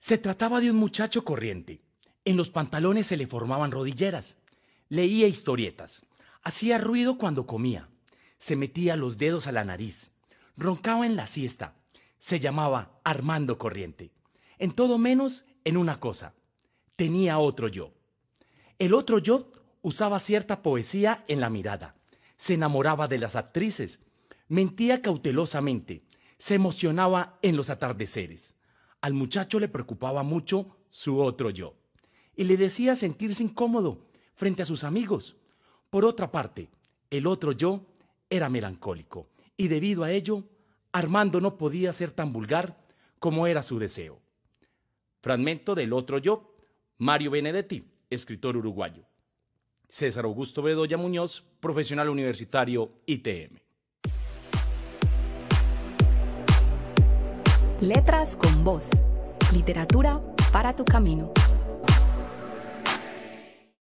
Se trataba de un muchacho corriente. En los pantalones se le formaban rodilleras. Leía historietas. Hacía ruido cuando comía. Se metía los dedos a la nariz. Roncaba en la siesta. Se llamaba Armando Corriente. En todo menos en una cosa. Tenía otro yo. El otro yo usaba cierta poesía en la mirada. Se enamoraba de las actrices. Mentía cautelosamente. Se emocionaba en los atardeceres. Al muchacho le preocupaba mucho su otro yo y le decía sentirse incómodo frente a sus amigos. Por otra parte, el otro yo era melancólico y debido a ello, Armando no podía ser tan vulgar como era su deseo. Fragmento del otro yo, Mario Benedetti, escritor uruguayo. César Augusto Bedoya Muñoz, profesional universitario ITM. Letras con voz. Literatura para tu camino.